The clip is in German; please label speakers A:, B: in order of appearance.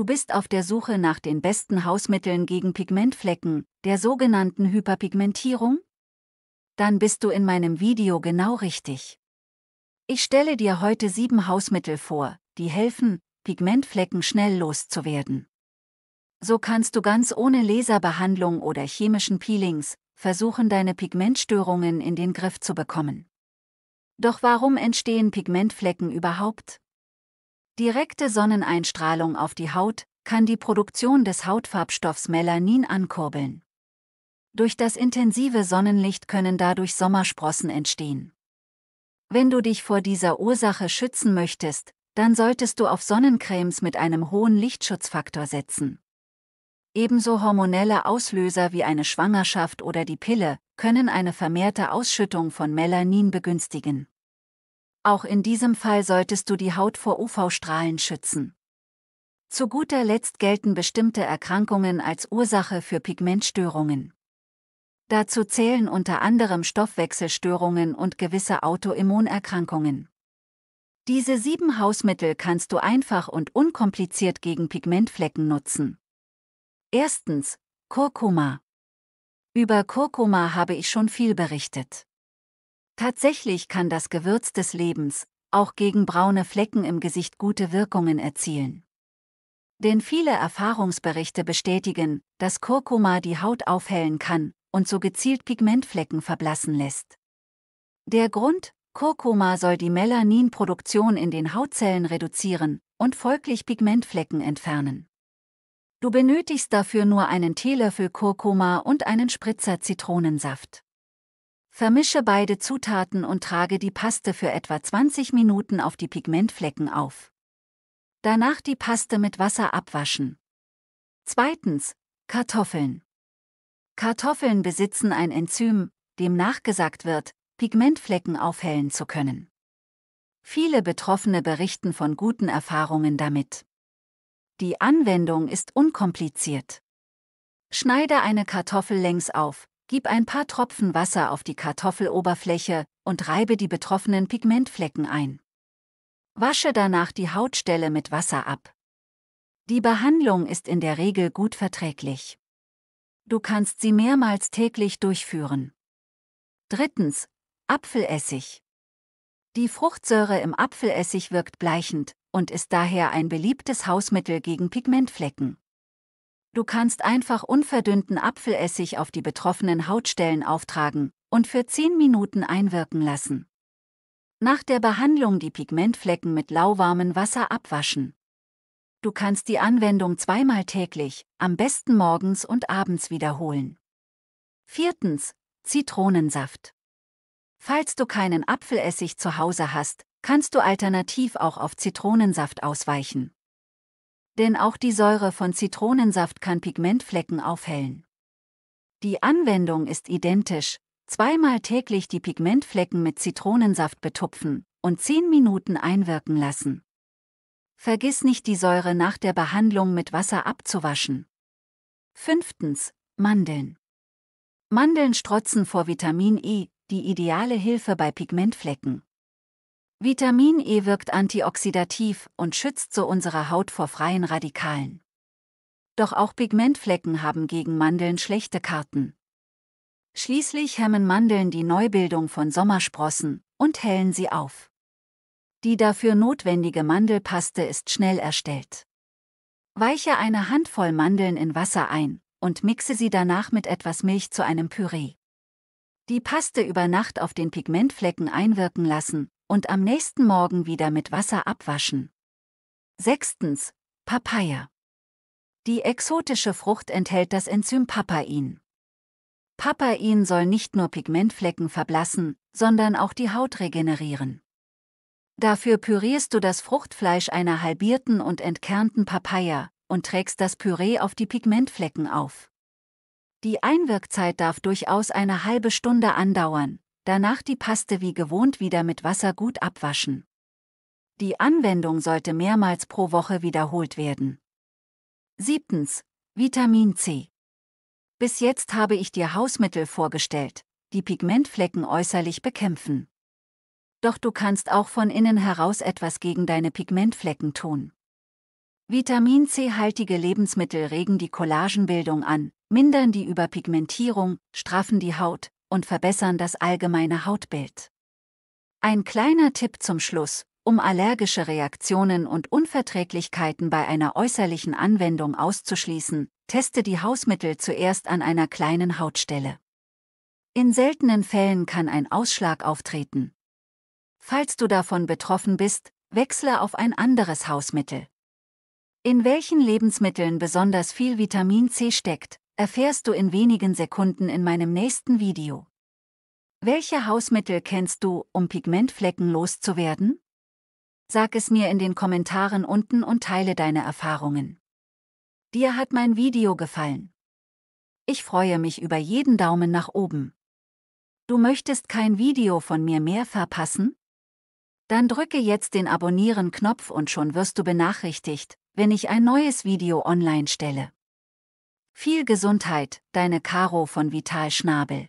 A: Du bist auf der Suche nach den besten Hausmitteln gegen Pigmentflecken, der sogenannten Hyperpigmentierung? Dann bist du in meinem Video genau richtig. Ich stelle dir heute sieben Hausmittel vor, die helfen, Pigmentflecken schnell loszuwerden. So kannst du ganz ohne Laserbehandlung oder chemischen Peelings versuchen, deine Pigmentstörungen in den Griff zu bekommen. Doch warum entstehen Pigmentflecken überhaupt? Direkte Sonneneinstrahlung auf die Haut kann die Produktion des Hautfarbstoffs Melanin ankurbeln. Durch das intensive Sonnenlicht können dadurch Sommersprossen entstehen. Wenn du dich vor dieser Ursache schützen möchtest, dann solltest du auf Sonnencremes mit einem hohen Lichtschutzfaktor setzen. Ebenso hormonelle Auslöser wie eine Schwangerschaft oder die Pille können eine vermehrte Ausschüttung von Melanin begünstigen. Auch in diesem Fall solltest du die Haut vor UV-Strahlen schützen. Zu guter Letzt gelten bestimmte Erkrankungen als Ursache für Pigmentstörungen. Dazu zählen unter anderem Stoffwechselstörungen und gewisse Autoimmunerkrankungen. Diese sieben Hausmittel kannst du einfach und unkompliziert gegen Pigmentflecken nutzen. Erstens, Kurkuma. Über Kurkuma habe ich schon viel berichtet. Tatsächlich kann das Gewürz des Lebens, auch gegen braune Flecken im Gesicht gute Wirkungen erzielen. Denn viele Erfahrungsberichte bestätigen, dass Kurkuma die Haut aufhellen kann und so gezielt Pigmentflecken verblassen lässt. Der Grund, Kurkuma soll die Melaninproduktion in den Hautzellen reduzieren und folglich Pigmentflecken entfernen. Du benötigst dafür nur einen Teelöffel Kurkuma und einen Spritzer Zitronensaft. Vermische beide Zutaten und trage die Paste für etwa 20 Minuten auf die Pigmentflecken auf. Danach die Paste mit Wasser abwaschen. Zweitens, Kartoffeln. Kartoffeln besitzen ein Enzym, dem nachgesagt wird, Pigmentflecken aufhellen zu können. Viele Betroffene berichten von guten Erfahrungen damit. Die Anwendung ist unkompliziert. Schneide eine Kartoffel längs auf, Gib ein paar Tropfen Wasser auf die Kartoffeloberfläche und reibe die betroffenen Pigmentflecken ein. Wasche danach die Hautstelle mit Wasser ab. Die Behandlung ist in der Regel gut verträglich. Du kannst sie mehrmals täglich durchführen. Drittens, Apfelessig. Die Fruchtsäure im Apfelessig wirkt bleichend und ist daher ein beliebtes Hausmittel gegen Pigmentflecken. Du kannst einfach unverdünnten Apfelessig auf die betroffenen Hautstellen auftragen und für 10 Minuten einwirken lassen. Nach der Behandlung die Pigmentflecken mit lauwarmem Wasser abwaschen. Du kannst die Anwendung zweimal täglich, am besten morgens und abends wiederholen. Viertens, Zitronensaft. Falls du keinen Apfelessig zu Hause hast, kannst du alternativ auch auf Zitronensaft ausweichen denn auch die Säure von Zitronensaft kann Pigmentflecken aufhellen. Die Anwendung ist identisch, zweimal täglich die Pigmentflecken mit Zitronensaft betupfen und 10 Minuten einwirken lassen. Vergiss nicht die Säure nach der Behandlung mit Wasser abzuwaschen. 5. Mandeln. Mandeln strotzen vor Vitamin E, die ideale Hilfe bei Pigmentflecken. Vitamin E wirkt antioxidativ und schützt so unsere Haut vor freien Radikalen. Doch auch Pigmentflecken haben gegen Mandeln schlechte Karten. Schließlich hemmen Mandeln die Neubildung von Sommersprossen und hellen sie auf. Die dafür notwendige Mandelpaste ist schnell erstellt. Weiche eine Handvoll Mandeln in Wasser ein und mixe sie danach mit etwas Milch zu einem Püree. Die Paste über Nacht auf den Pigmentflecken einwirken lassen und am nächsten Morgen wieder mit Wasser abwaschen. 6. Papaya. Die exotische Frucht enthält das Enzym Papain. Papain soll nicht nur Pigmentflecken verblassen, sondern auch die Haut regenerieren. Dafür pürierst du das Fruchtfleisch einer halbierten und entkernten Papaya und trägst das Püree auf die Pigmentflecken auf. Die Einwirkzeit darf durchaus eine halbe Stunde andauern, danach die Paste wie gewohnt wieder mit Wasser gut abwaschen. Die Anwendung sollte mehrmals pro Woche wiederholt werden. 7. Vitamin C. Bis jetzt habe ich dir Hausmittel vorgestellt, die Pigmentflecken äußerlich bekämpfen. Doch du kannst auch von innen heraus etwas gegen deine Pigmentflecken tun. Vitamin C-haltige Lebensmittel regen die Kollagenbildung an, mindern die Überpigmentierung, straffen die Haut, und verbessern das allgemeine Hautbild. Ein kleiner Tipp zum Schluss, um allergische Reaktionen und Unverträglichkeiten bei einer äußerlichen Anwendung auszuschließen, teste die Hausmittel zuerst an einer kleinen Hautstelle. In seltenen Fällen kann ein Ausschlag auftreten. Falls du davon betroffen bist, wechsle auf ein anderes Hausmittel. In welchen Lebensmitteln besonders viel Vitamin C steckt, erfährst du in wenigen Sekunden in meinem nächsten Video. Welche Hausmittel kennst du, um Pigmentflecken loszuwerden? Sag es mir in den Kommentaren unten und teile deine Erfahrungen. Dir hat mein Video gefallen. Ich freue mich über jeden Daumen nach oben. Du möchtest kein Video von mir mehr verpassen? Dann drücke jetzt den Abonnieren-Knopf und schon wirst du benachrichtigt, wenn ich ein neues Video online stelle. Viel Gesundheit, deine Caro von Vital Schnabel.